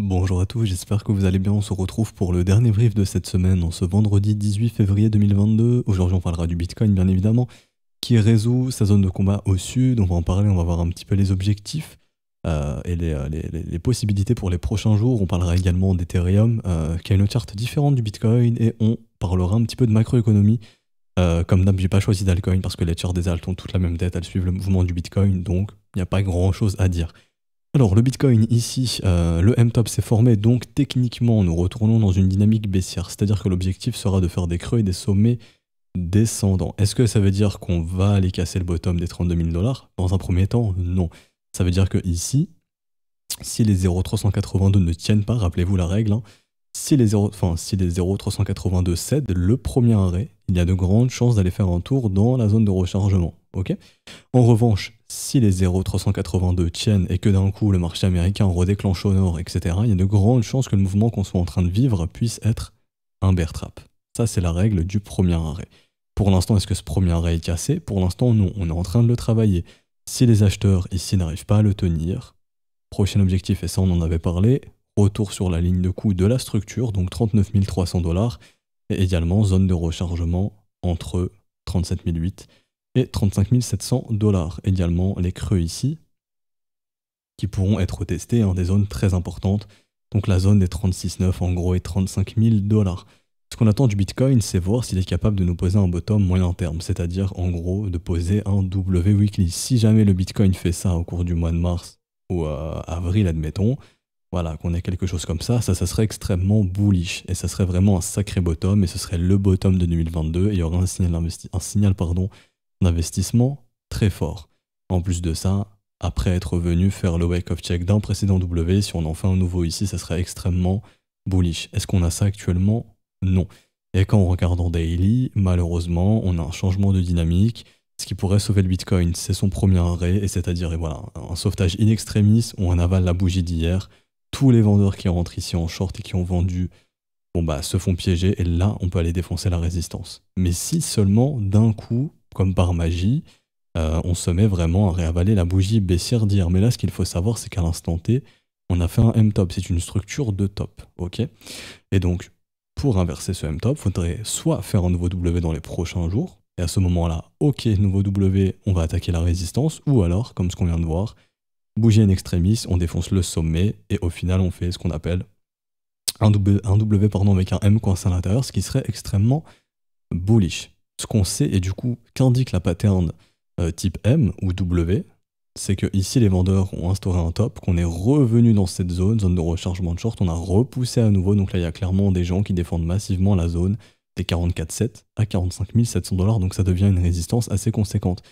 Bonjour à tous, j'espère que vous allez bien, on se retrouve pour le dernier brief de cette semaine, on ce vendredi 18 février 2022, aujourd'hui on parlera du Bitcoin bien évidemment, qui résout sa zone de combat au sud, on va en parler, on va voir un petit peu les objectifs euh, et euh, les, possibilités pour les prochains jours, on parlera également d'Ethereum, euh, qui a une charte différente du Bitcoin, et on parlera un petit peu de macroéconomie, comme d'hab j'ai pas choisi d'alcoin parce que les charts des alt ont toutes la même dette, elles suivent le mouvement du Bitcoin, donc il n'y a pas grand chose à dire. Alors le Bitcoin ici, euh, le M-top s'est formé, donc techniquement nous retournons dans une dynamique baissière, c'est-à-dire que l'objectif sera de faire des creux et des sommets descendants. Est-ce que ça veut dire qu'on va aller casser le bottom des 32 000 dollars Dans un premier temps, non. Ça veut dire que ici, si les 0,382 ne tiennent pas, rappelez-vous la règle, hein, si les enfin, si les 0,382 cèdent le premier arrêt, il y a de grandes chances d'aller faire un tour dans la zone de rechargement. Ok en revanche, si les 0,382 tiennent et que d'un coup le marché américain redéclenche au nord, etc., il y a de grandes chances que le mouvement qu'on soit en train de vivre puisse être un bear trap. Ça, c'est la règle du premier arrêt. Pour l'instant, est-ce que ce premier arrêt est cassé Pour l'instant, non, on est en train de le travailler. Si les acheteurs ici n'arrivent pas à le tenir, prochain objectif, et ça on en avait parlé, retour sur la ligne de coût de la structure, donc 39 300 dollars, et également zone de rechargement entre 37 800 et 35 700 dollars. Également les creux ici, qui pourront être testés en des zones très importantes. Donc la zone des 36,9 en gros est 35 000 dollars. Ce qu'on attend du Bitcoin, c'est voir s'il est capable de nous poser un bottom moyen terme, c'est-à-dire en gros de poser un W weekly. Si jamais le Bitcoin fait ça au cours du mois de mars ou euh, avril, admettons, voilà, qu'on ait quelque chose comme ça, ça, ça serait extrêmement bullish et ça serait vraiment un sacré bottom et ce serait le bottom de 2022 et il y aura un signal, un signal pardon, d'investissement très fort. En plus de ça, après être venu faire le wake of check d'un précédent W, si on en fait un nouveau ici, ça serait extrêmement bullish. Est-ce qu'on a ça actuellement Non. Et quand on regarde en daily, malheureusement, on a un changement de dynamique. Ce qui pourrait sauver le Bitcoin, c'est son premier arrêt, et c'est-à-dire voilà, un sauvetage in extremis où on avale la bougie d'hier. Tous les vendeurs qui rentrent ici en short et qui ont vendu bon bah, se font piéger, et là, on peut aller défoncer la résistance. Mais si seulement d'un coup, comme par magie, euh, on se met vraiment à réavaler la bougie baissière d'hier. Mais là, ce qu'il faut savoir, c'est qu'à l'instant T, on a fait un M-top. C'est une structure de top. ok Et donc, pour inverser ce M-top, il faudrait soit faire un nouveau W dans les prochains jours, et à ce moment-là, ok, nouveau W, on va attaquer la résistance, ou alors, comme ce qu'on vient de voir, bougie en extremis, on défonce le sommet, et au final, on fait ce qu'on appelle un W, pardon, avec un M coincé à l'intérieur, ce qui serait extrêmement bullish ce qu'on sait et du coup qu'indique la pattern euh, type M ou W, c'est que ici les vendeurs ont instauré un top, qu'on est revenu dans cette zone, zone de rechargement de short, on a repoussé à nouveau, donc là il y a clairement des gens qui défendent massivement la zone des 44,7 à 45 700 dollars, donc ça devient une résistance assez conséquente.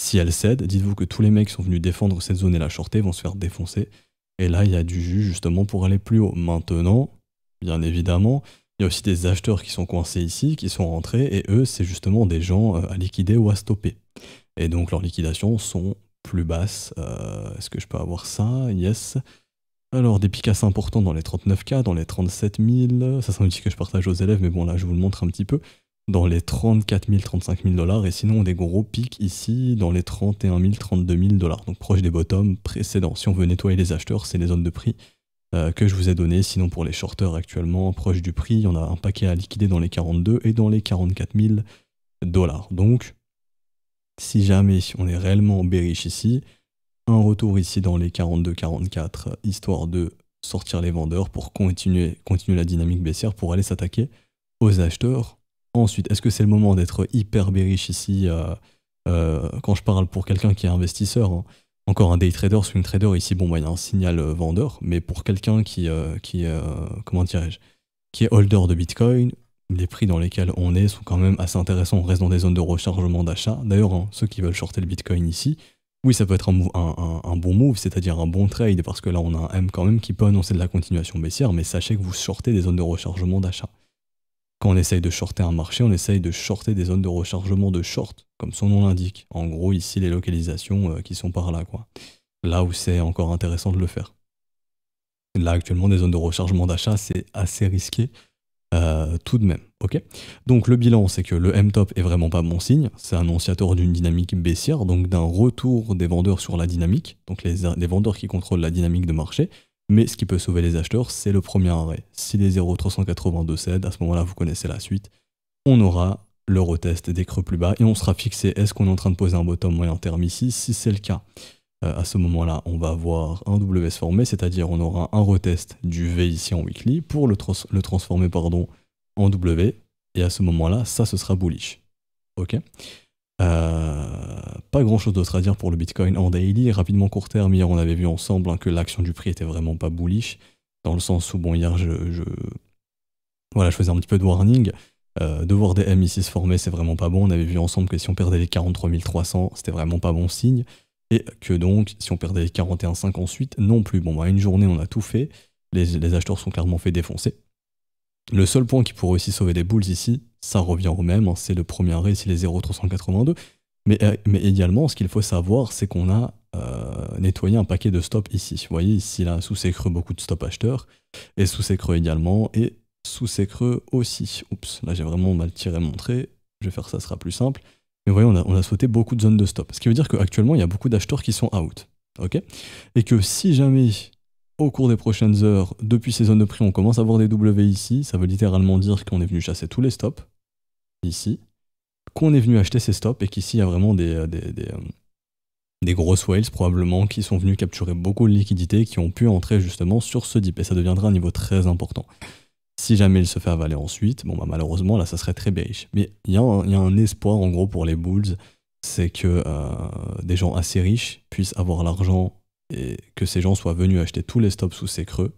Si elle cède, dites-vous que tous les mecs qui sont venus défendre cette zone et la shorter vont se faire défoncer, et là il y a du jus justement pour aller plus haut. Maintenant, bien évidemment, il y a aussi des acheteurs qui sont coincés ici, qui sont rentrés, et eux, c'est justement des gens euh, à liquider ou à stopper. Et donc leurs liquidations sont plus basses. Euh, est-ce que je peux avoir ça Yes. Alors, des pics assez importants dans les 39K, dans les 37 000. Euh, ça, c'est un outil que je partage aux élèves, mais bon, là, je vous le montre un petit peu. Dans les 34 000, 35 000 dollars. Et sinon, des gros pics ici, dans les 31 000, 32 000 dollars. Donc, proche des bottoms précédents. Si on veut nettoyer les acheteurs, c'est les zones de prix euh, que je vous ai donné. Sinon, pour les shorteurs actuellement, proche du prix, il y en a un paquet à liquider dans les 42 et dans les 44 000 dollars. Donc, si jamais on est réellement bearish ici, un retour ici dans les 42-44, histoire de sortir les vendeurs pour continuer, la dynamique baissière, pour aller s'attaquer aux acheteurs. Ensuite, est-ce que c'est le moment d'être hyper bearish ici euh, euh, Quand je parle pour quelqu'un qui est investisseur, hein, encore un day trader, swing trader, ici, bon, bah, il y a un signal euh, vendeur, mais pour quelqu'un qui, euh, qui euh, comment qui est holder de Bitcoin, les prix dans lesquels on est sont quand même assez intéressants. On reste dans des zones de rechargement d'achat. D'ailleurs, hein, ceux qui veulent shorter le Bitcoin ici, oui, ça peut être un, un bon move, c'est-à-dire un bon trade, parce que là, on a un M quand même qui peut annoncer de la continuation baissière, mais sachez que vous sortez des zones de rechargement d'achat. Quand on essaye de shorter un marché, on essaye de shorter des zones de rechargement de short, comme son nom l'indique. En gros, ici, les localisations euh, qui sont par là, quoi. Là où c'est encore intéressant de le faire. Là, actuellement, des zones de rechargement d'achat, c'est assez risqué. Euh, tout de même, ok Donc le bilan, c'est que le M-top est vraiment pas bon signe, c'est annonciateur d'une dynamique baissière, donc d'un retour des vendeurs sur la dynamique, donc les, les vendeurs qui contrôlent la dynamique de marché, mais ce qui peut sauver les acheteurs, c'est le premier arrêt. Si les 0,382 cèdent, à ce moment-là, vous connaissez la suite, on aura le retest des creux plus bas et on sera fixé est-ce qu'on est en train de poser un bottom moyen terme ici Si c'est le cas, euh, à ce moment-là, on va avoir un WS formé, c'est-à-dire on aura un retest du V ici en weekly pour le, le transformer pardon, en W. Et à ce moment-là, ça, ce sera bullish. OK euh, pas grand chose d'autre à dire pour le Bitcoin en daily. Rapidement court terme, hier on avait vu ensemble hein, que l'action du prix était vraiment pas bullish, dans le sens où bon hier je, voilà je faisais un petit peu de warning. Euh, de voir des M ici se former, c'est vraiment pas bon. On avait vu ensemble que si on perdait les 43 300, c'était vraiment pas bon signe. Et que donc, si on perdait les 41,5 ensuite, non plus. Bon, bah, une journée, on a tout fait. Les, les acheteurs sont clairement fait défoncer. Le seul point qui pourrait aussi sauver des boules ici, ça revient au même, hein, c'est le premier arrêt, ici, les 0,382. Mais, euh, mais également, ce qu'il faut savoir, c'est qu'on a euh, nettoyé un paquet de stops ici. Vous voyez, ici, là, sous ces creux, beaucoup de stops acheteurs, et sous ces creux également, et sous ces creux aussi. Oups, là, j'ai vraiment mal tiré mon trait. Je vais faire ça, ce sera plus simple. Mais voyez, on a, on sauté beaucoup de zones de stop. Ce qui veut dire qu'actuellement, il y a beaucoup d'acheteurs qui sont out. ok et que si jamais au cours des prochaines heures, depuis ces zones de prix, on commence à voir des W ici. Ça veut littéralement dire qu'on est venu chasser tous les stops, ici, qu'on est venu acheter ces stops et qu'ici, il y a vraiment des, euh, euh, grosses whales probablement qui sont venus capturer beaucoup de liquidités qui ont pu entrer justement sur ce dip. Et ça deviendra un niveau très important. Si jamais il se fait avaler ensuite, bon bah malheureusement là ça serait très beige. Mais il y, a un espoir en gros pour les bulls, c'est que euh, des gens assez riches puissent avoir l'argent et que ces gens soient venus acheter tous les stops sous ces creux,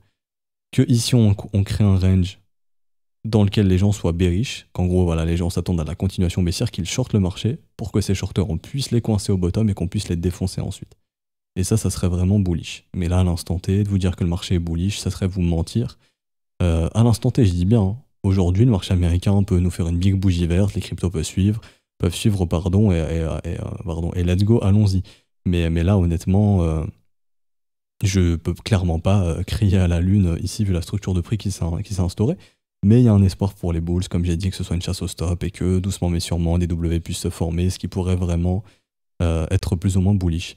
que ici on, crée un range dans lequel les gens soient bearish, qu'en gros voilà, les gens s'attendent à la continuation baissière, qu'ils shortent le marché pour que ces shorteurs, on puisse les coincer au bottom et qu'on puisse les défoncer ensuite. Et ça, ça serait vraiment bullish. Mais là, à l'instant T, de vous dire que le marché est bullish, ça serait vous mentir. Euh, à l'instant T, je dis bien, hein, aujourd'hui, le marché américain peut nous faire une big bougie verte, les cryptos peuvent suivre, peuvent suivre, pardon, et, euh, let's go, allons-y. Mais, là, honnêtement, euh, je peux clairement pas euh, crier à la lune euh, ici vu la structure de prix qui s'est instaurée. Mais il y a un espoir pour les Bulls, comme j'ai dit, que ce soit une chasse au stop et que doucement mais sûrement des W puissent se former, ce qui pourrait vraiment euh, être plus ou moins bullish.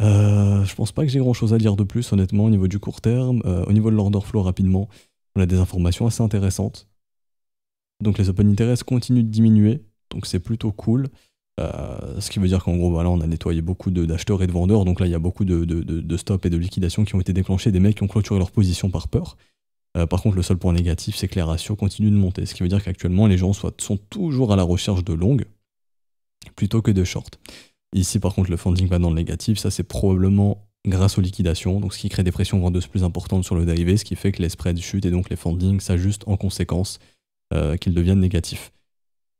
Je je pense pas que j'ai grand chose à dire de plus, honnêtement, au niveau du court terme. au niveau de l'order flow, rapidement, on a des informations assez intéressantes. Donc les open interest continuent de diminuer, donc c'est plutôt cool. Euh, ce qui veut dire qu'en gros, bah, on a nettoyé beaucoup d'acheteurs et de vendeurs. Donc là, il y a beaucoup de, stops et de liquidations qui ont été déclenchés. Des mecs qui ont clôturé leur position par peur. Euh, par contre, le seul point négatif, c'est que les ratios continuent de monter. Ce qui veut dire qu'actuellement, les gens sont toujours à la recherche de longues plutôt que de shorts. Ici, par contre, le funding va dans le négatif. Ça, c'est probablement grâce aux liquidations, donc ce qui crée des pressions vendeuses plus importantes sur le dérivé, ce qui fait que les spreads chutent et donc les fundings s'ajustent en conséquence, euh, qu'ils deviennent négatifs.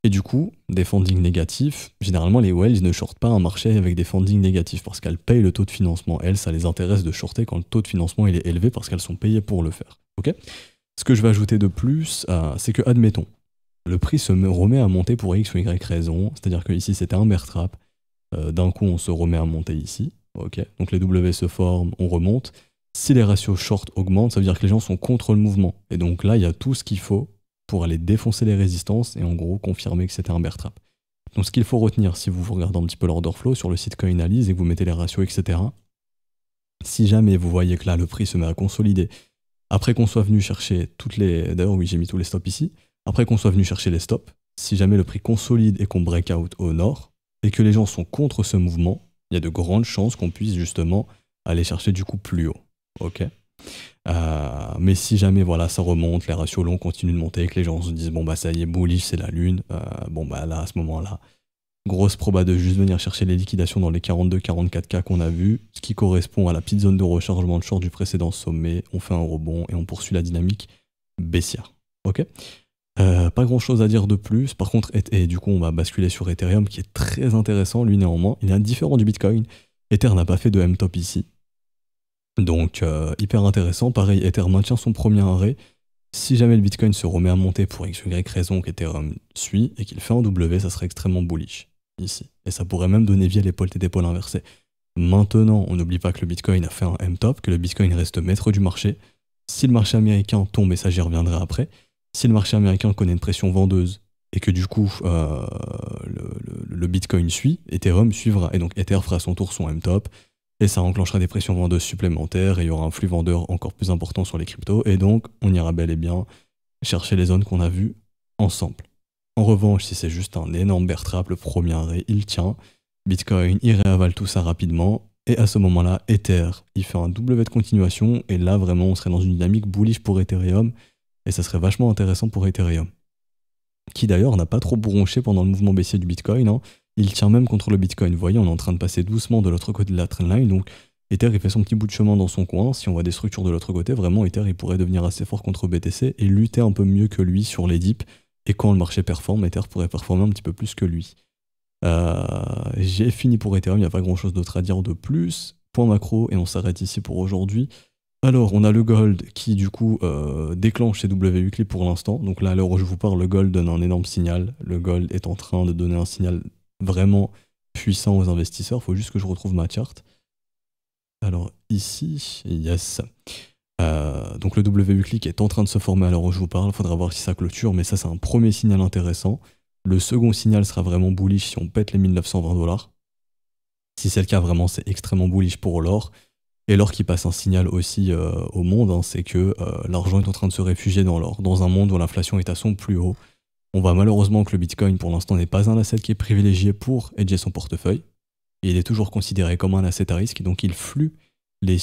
Et du coup, des fundings négatifs, généralement les whales ne shortent pas un marché avec des fundings négatifs parce qu'elles payent le taux de financement. Elles, ça les intéresse de shorter quand le taux de financement il est élevé parce qu'elles sont payées pour le faire. Ok Ce que je vais ajouter de plus, euh, c'est que, admettons, le prix se remet à monter pour X ou Y raison, c'est-à-dire que ici c'était un bear trap, euh, d'un coup on se remet à monter ici, ok Donc les W se forment, on remonte. Si les ratios short augmentent, ça veut dire que les gens sont contre le mouvement. Et donc là, il y a tout ce qu'il faut pour aller défoncer les résistances et en gros confirmer que c'était un bear trap. Donc ce qu'il faut retenir si vous regardez un petit peu l'order flow sur le site CoinAlyse et que vous mettez les ratios, etc., si jamais vous voyez que là le prix se met à consolider, après qu'on soit venu chercher toutes les... D'ailleurs oui j'ai mis tous les stops ici, après qu'on soit venu chercher les stops, si jamais le prix consolide et qu'on break out au nord, et que les gens sont contre ce mouvement, il y a de grandes chances qu'on puisse justement aller chercher du coup plus haut. ok euh, mais si jamais voilà ça remonte, les ratios longs continuent de monter, que les gens se disent bon bah ça y est, bullish c'est la lune, euh, bon bah là à ce moment-là, grosse proba de juste venir chercher les liquidations dans les 42-44K qu'on a vu, ce qui correspond à la petite zone de rechargement de short du précédent sommet, on fait un rebond et on poursuit la dynamique baissière. Ok euh, pas grand chose à dire de plus. Par contre, et, du coup, on va basculer sur Ethereum qui est très intéressant, lui néanmoins. Il est indifférent du Bitcoin. Ether n'a pas fait de M-top ici. Donc euh, hyper intéressant. Pareil, Ether maintient son premier arrêt. Si jamais le Bitcoin se remet à monter pour x y raison qu'Ethereum suit et qu'il fait un W, ça serait extrêmement bullish ici. Et ça pourrait même donner vie à l'épaule des épaules inversés Maintenant, on n'oublie pas que le Bitcoin a fait un M-top, que le Bitcoin reste maître du marché. Si le marché américain tombe, et ça j'y reviendrai après, si le marché américain connaît une pression vendeuse et que du coup euh, le, le, Bitcoin suit, Ethereum suivra. Et donc Ether fera son tour son M-top, et ça enclenchera des pressions vendeuses supplémentaires et il y aura un flux vendeur encore plus important sur les cryptos et donc on ira bel et bien chercher les zones qu'on a vues ensemble. En revanche, si c'est juste un énorme bear trap, le premier arrêt, il tient. Bitcoin, il réavale tout ça rapidement. Et à ce moment-là, Ether, il fait un W de continuation. Et là, vraiment, on serait dans une dynamique bullish pour Ethereum. Et ça serait vachement intéressant pour Ethereum. Qui d'ailleurs n'a pas trop bronché pendant le mouvement baissier du Bitcoin. Hein. Il tient même contre le Bitcoin. Vous voyez, on est en train de passer doucement de l'autre côté de la trendline. Donc, Ether, il fait son petit bout de chemin dans son coin. Si on voit des structures de l'autre côté, vraiment, Ether, il pourrait devenir assez fort contre BTC et lutter un peu mieux que lui sur les dips. Et quand le marché performe, Ether pourrait performer un petit peu plus que lui. Euh, j'ai fini pour Ethereum, il n'y a pas grand chose d'autre à dire de plus. Point macro, et on s'arrête ici pour aujourd'hui. Alors, on a le gold qui, du coup, euh, déclenche ses WUCLI pour l'instant. Donc là, à l'heure où je vous parle, le gold donne un énorme signal. Le gold est en train de donner un signal vraiment puissant aux investisseurs. Il faut juste que je retrouve ma charte. Alors ici, yes. Euh, donc le w click est en train de se former à l'heure où je vous parle. Il faudra voir si ça clôture, mais ça c'est un premier signal intéressant. Le second signal sera vraiment bullish si on pète les 1920 dollars. Si c'est le cas, vraiment c'est extrêmement bullish pour l'or. Et l'or qui passe un signal aussi euh, au monde, hein, c'est que euh, l'argent est en train de se réfugier dans l'or, dans un monde où l'inflation est à son plus haut, on voit malheureusement que le Bitcoin pour l'instant n'est pas un asset qui est privilégié pour hedger son portefeuille. il est toujours considéré comme un asset à risque, donc il flue les,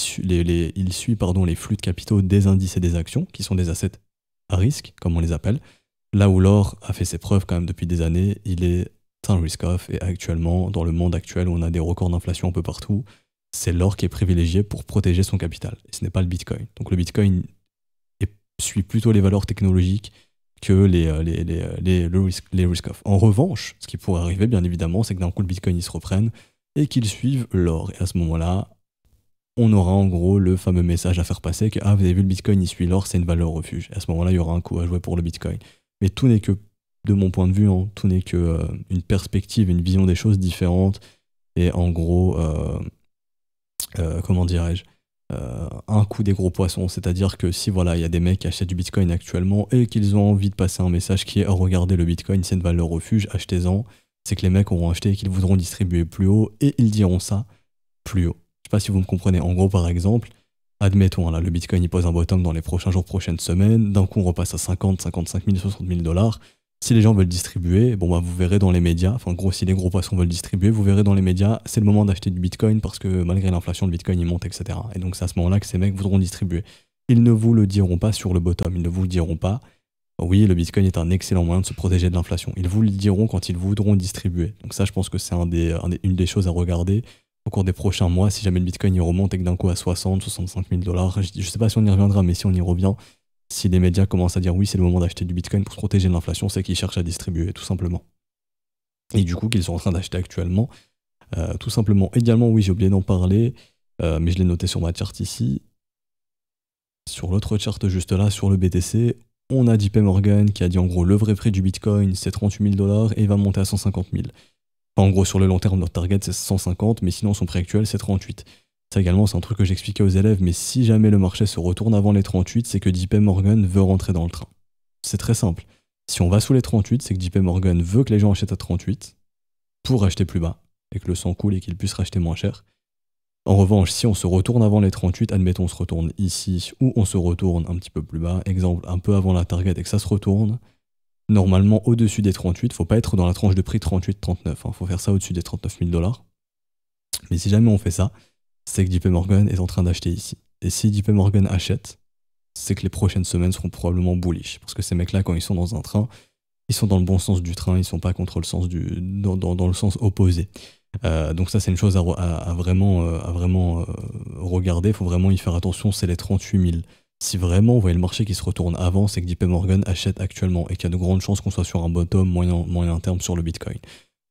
il suit pardon, les flux de capitaux des indices et des actions, qui sont des assets à risque, comme on les appelle. Là où l'or a fait ses preuves quand même depuis des années, il est un risk-off et actuellement, dans le monde actuel où on a des records d'inflation un peu partout, c'est l'or qui est privilégié pour protéger son capital. ce n'est pas le Bitcoin. Donc le Bitcoin suit plutôt les valeurs technologiques que les, euh, les, les, euh, off. En revanche, ce qui pourrait arriver, bien évidemment, c'est que d'un coup, le Bitcoin, il se reprenne et qu'il suive l'or. Et à ce moment-là, on aura en gros le fameux message à faire passer que, ah, vous avez vu, le Bitcoin, il suit l'or, c'est une valeur refuge. Et à ce moment-là, il y aura un coup à jouer pour le Bitcoin. Mais tout n'est que, de mon point de vue, hein, tout n'est que euh, une perspective, une vision des choses différente. Et en gros, comment dirais-je euh, un coup des gros poissons. C'est-à-dire que si voilà, il y a des mecs qui achètent du Bitcoin actuellement et qu'ils ont envie de passer un message qui est regardez le Bitcoin, c'est une valeur refuge, achetez-en. C'est que les mecs auront acheté et qu'ils voudront distribuer plus haut et ils diront ça plus haut. Je sais pas si vous me comprenez. En gros, par exemple, admettons là, le Bitcoin il pose un bottom dans les prochains jours, prochaines semaines. D'un coup, on repasse à 50, 55 000, 60 000 dollars. Si les gens veulent distribuer, bon bah, vous verrez dans les médias, enfin gros si les gros poissons veulent distribuer, vous verrez dans les médias, c'est le moment d'acheter du Bitcoin parce que malgré l'inflation, le Bitcoin il monte, etc. Et donc c'est à ce moment-là que ces mecs voudront distribuer. Ils ne vous le diront pas sur le bottom, ils ne vous le diront pas. Oui, le Bitcoin est un excellent moyen de se protéger de l'inflation. Ils vous le diront quand ils voudront distribuer. Donc ça, je pense que c'est une des choses à regarder au cours des prochains mois. Si jamais le Bitcoin remonte et que d'un coup à 60, 65 000 dollars, je ne sais pas si on y reviendra, mais si on y revient, si les médias commencent à dire oui, c'est le moment d'acheter du Bitcoin pour se protéger de l'inflation, c'est qu'ils cherchent à distribuer, tout simplement. Et du coup, qu'ils sont en train d'acheter actuellement, euh, tout simplement. Également, oui, j'ai oublié d'en parler, euh, mais je l'ai noté sur ma charte ici. Sur l'autre charte juste là, sur le BTC, on a JP Morgan qui a dit en gros le vrai prix du Bitcoin, c'est 38 000 dollars et il va monter à 150 000. Enfin, en gros, sur le long terme, notre target, c'est 150, mais sinon, son prix actuel, c'est 38. Ça également, c'est un truc que j'expliquais aux élèves, mais si jamais le marché se retourne avant les 38, c'est que JP Morgan veut rentrer dans le train. C'est très simple. Si on va sous les 38, c'est que JP Morgan veut que les gens achètent à 38 pour acheter plus bas et que le sang coule et qu'ils puissent racheter moins cher. En revanche, si on se retourne avant les 38, admettons on se retourne ici ou on se retourne un petit peu plus bas, exemple un peu avant la target et que ça se retourne, normalement au-dessus des 38, faut pas être dans la tranche de prix 38-39, hein, faut faire ça au-dessus des 39 000 dollars. Mais si jamais on fait ça, c'est que JP Morgan est en train d'acheter ici. Et si JP Morgan achète, c'est que les prochaines semaines seront probablement bullish. Parce que ces mecs-là, quand ils sont dans un train, ils sont dans le bon sens du train, ils sont pas contre le sens du, dans, dans, le sens opposé. Euh, donc ça, c'est une chose à, vraiment, à vraiment euh, euh, regarder. Il faut vraiment y faire attention. C'est les 38 000. Si vraiment vous voyez le marché qui se retourne avant, c'est que JP Morgan achète actuellement et qu'il y a de grandes chances qu'on soit sur un bottom moyen, moyen terme sur le Bitcoin.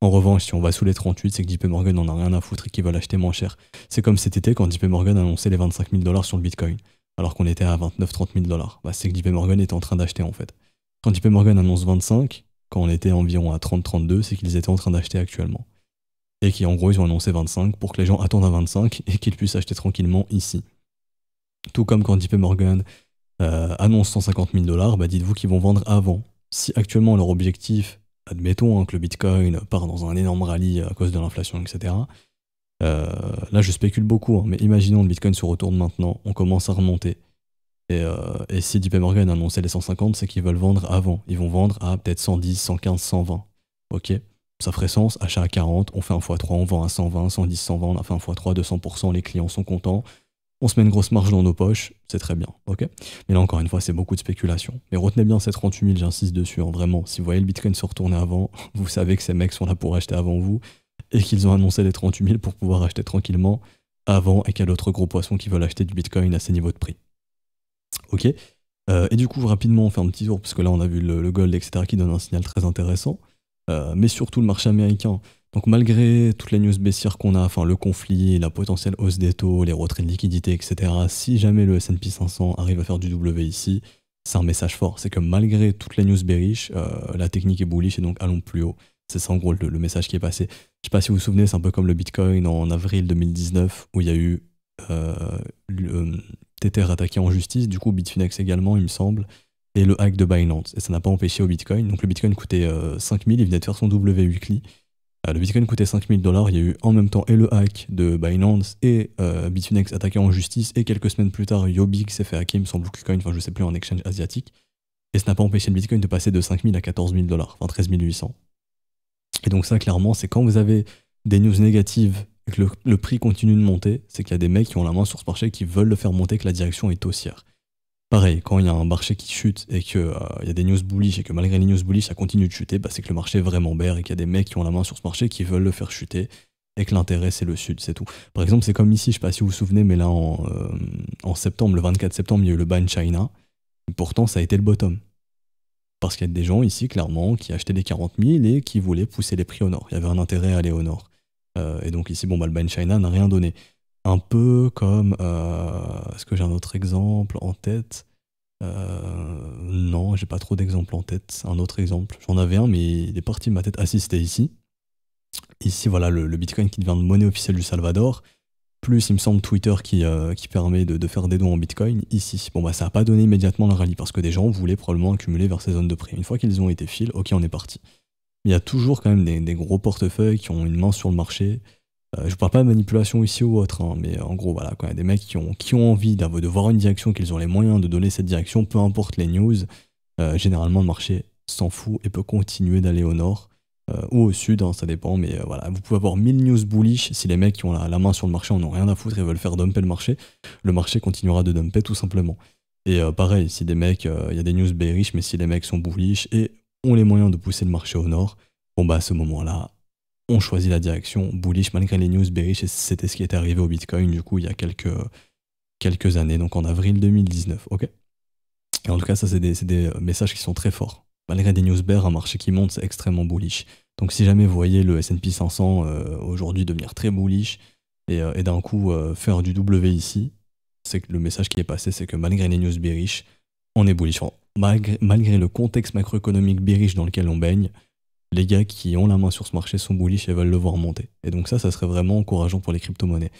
En revanche, si on va sous les 38, c'est que JP Morgan n'en a rien à foutre et qu'ils veulent acheter moins cher. C'est comme cet été quand JP Morgan annonçait les 25 000 dollars sur le Bitcoin, alors qu'on était à 29-30 000 dollars. Bah, c'est que JP Morgan était en train d'acheter en fait. Quand JP Morgan annonce 25, quand on était environ à 30-32, c'est qu'ils étaient en train d'acheter actuellement. Et qui en gros ils ont annoncé 25 pour que les gens attendent à 25 et qu'ils puissent acheter tranquillement ici. Tout comme quand JP Morgan euh, annonce 150 000 dollars, bah, dites-vous qu'ils vont vendre avant. Si actuellement leur objectif admettons hein, que le Bitcoin part dans un énorme rallye à cause de l'inflation, etc. Euh, là, je spécule beaucoup, hein, mais imaginons le Bitcoin se retourne maintenant, on commence à remonter. Et, euh, si JP Morgan a annoncé les 150, c'est qu'ils veulent vendre avant. Ils vont vendre à peut-être 110, 115, 120. Ok Ça ferait sens, achat à 40, on fait un x3, on vend à 120, 110, 120, on a fait un x3, 200%, les clients sont contents on se met une grosse marge dans nos poches, c'est très bien, ok Mais là encore une fois, c'est beaucoup de spéculation. Mais retenez bien ces 38 000, j'insiste dessus, hein, vraiment, si vous voyez le Bitcoin se retourner avant, vous savez que ces mecs sont là pour acheter avant vous, et qu'ils ont annoncé les 38 000 pour pouvoir acheter tranquillement avant, et qu'il y a d'autres gros poissons qui veulent acheter du Bitcoin à ces niveaux de prix. Ok euh, Et du coup, rapidement, on fait un petit tour, parce que là, on a vu le, gold, etc., qui donne un signal très intéressant, euh, mais surtout le marché américain, donc malgré toutes les news baissières qu'on a, enfin le conflit, la potentielle hausse des taux, les retraits de liquidité, etc., si jamais le S&P 500 arrive à faire du W ici, c'est un message fort. C'est que malgré toutes les news bearish, euh, la technique est bullish et donc allons plus haut. C'est ça en gros le, message qui est passé. Je sais pas si vous vous souvenez, c'est un peu comme le Bitcoin en avril 2019 où il y a eu euh, le, euh, Tether attaqué en justice, du coup Bitfinex également il me semble, et le hack de Binance. Et ça n'a pas empêché au Bitcoin. Donc le Bitcoin coûtait 5000, il venait de faire son W weekly. Euh, le Bitcoin coûtait 5000 dollars. Il y a eu en même temps et le hack de Binance et euh, Bitfinex attaqué en justice. Et quelques semaines plus tard, Yobi s'est fait hacker, il me enfin je sais plus, en exchange asiatique. Et ça n'a pas empêché le Bitcoin de passer de 5000 à 14 000 dollars, enfin 13 800. Et donc ça, clairement, c'est quand vous avez des news négatives et que le, le prix continue de monter, c'est qu'il y a des mecs qui ont la main sur ce marché qui veulent le faire monter, que la direction est haussière. Pareil, quand il y a un marché qui chute et qu'il euh, y a des news bullish et que malgré les news bullish, ça continue de chuter, bah, c'est que le marché est vraiment bear et qu'il y a des mecs qui ont la main sur ce marché qui veulent le faire chuter et que l'intérêt c'est le sud, c'est tout. Par exemple, c'est comme ici, je sais pas si vous vous souvenez, mais là en, euh, septembre, le 24 septembre, il y a eu le ban China. pourtant, ça a été le bottom. Parce qu'il y a des gens ici, clairement, qui achetaient des 40 000 et qui voulaient pousser les prix au nord. Il y avait un intérêt à aller au nord. Euh, et donc ici, bon, bah, le ban China n'a rien donné un peu comme. Euh, est-ce que j'ai un autre exemple en tête euh, Non, j'ai pas trop d'exemples en tête. Un autre exemple, j'en avais un, mais il est parti de ma tête. Ah si, c'était ici. Ici, voilà, le, Bitcoin qui devient monnaie officielle du Salvador. Plus, il me semble, Twitter qui, euh, permet de, faire des dons en Bitcoin. Ici, bon, bah, ça n'a pas donné immédiatement la rallye parce que des gens voulaient probablement accumuler vers ces zones de prix. Une fois qu'ils ont été fil, ok, on est parti. il y a toujours quand même des, des, gros portefeuilles qui ont une main sur le marché, euh, je parle pas de manipulation ici ou autre, hein, mais en gros, voilà, quand il y a des mecs qui ont, qui ont envie de voir une direction, qu'ils ont les moyens de donner cette direction, peu importe les news, euh, généralement le marché s'en fout et peut continuer d'aller au nord euh, ou au sud, hein, ça dépend, mais voilà, vous pouvez avoir 1000 news bullish, si les mecs qui ont la, main sur le marché en ont rien à foutre et veulent faire dumper le marché, le marché continuera de dumper tout simplement. Et pareil, si des mecs, il y a des news bearish, mais si les mecs sont bullish et ont les moyens de pousser le marché au nord, bon bah à ce moment-là, on choisit la direction bullish malgré les news bearish et c'était ce qui est arrivé au Bitcoin du coup il y a quelques, quelques années, donc en avril 2019. Ok et en tout cas, ça, c'est des, messages qui sont très forts. Malgré les news bears, un marché qui monte, c'est extrêmement bullish. Donc si jamais vous voyez le S&P 500 euh, aujourd'hui devenir très bullish et, euh, d'un coup euh, faire du W ici, c'est que le message qui est passé, c'est que malgré les news bearish, on est bullish. Malgré, malgré le contexte macroéconomique bearish dans lequel on baigne, les gars qui ont la main sur ce marché sont bullish et veulent le voir monter. Et donc ça, ça serait vraiment encourageant pour les crypto-monnaies.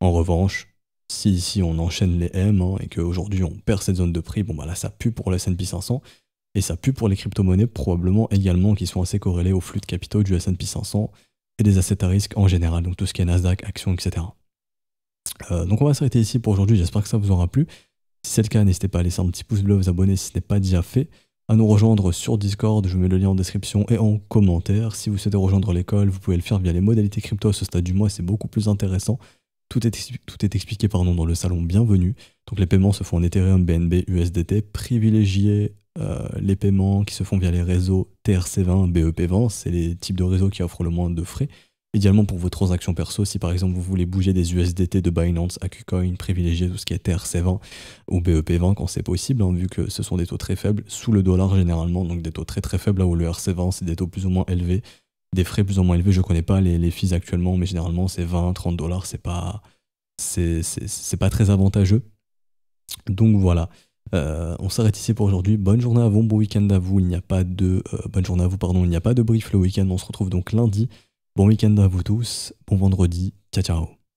En revanche, si ici on enchaîne les M hein, et qu'aujourd'hui on perd cette zone de prix, bon bah là ça pue pour le S&P 500 et ça pue pour les crypto-monnaies probablement également qui sont assez corrélées au flux de capitaux du S&P 500 et des assets à risque en général, donc tout ce qui est Nasdaq, actions, etc. Euh, donc on va s'arrêter ici pour aujourd'hui, j'espère que ça vous aura plu. Si c'est le cas, n'hésitez pas à laisser un petit pouce bleu, vous abonner si ce n'est pas déjà fait à nous rejoindre sur Discord, je mets le lien en description et en commentaire. Si vous souhaitez rejoindre l'école, vous pouvez le faire via les modalités crypto à ce stade du mois, c'est beaucoup plus intéressant. Tout est, tout est expliqué dans le salon bienvenue. Donc les paiements se font en Ethereum, BNB, USDT, Privilégiez euh, les paiements qui se font via les réseaux TRC20, BEP20, c'est les types de réseaux qui offrent le moins de frais idéalement pour vos transactions perso, si par exemple vous voulez bouger des USDT de Binance à KuCoin, privilégier tout ce qui est TRC20 ou BEP20 quand c'est possible, hein, vu que ce sont des taux très faibles, sous le dollar généralement, donc des taux très très faibles, là où le RC20 c'est des taux plus ou moins élevés, des frais plus ou moins élevés, je connais pas les, les fees actuellement, mais généralement c'est 20, 30 dollars, c'est pas, c'est, pas très avantageux. Donc voilà. Euh, on s'arrête ici pour aujourd'hui. Bonne journée à vous, bon week-end à vous. Il n'y a pas de euh, bonne journée à vous, pardon. Il n'y a pas de brief le week-end. On se retrouve donc lundi Bon week-end à vous tous, bon vendredi, ciao ciao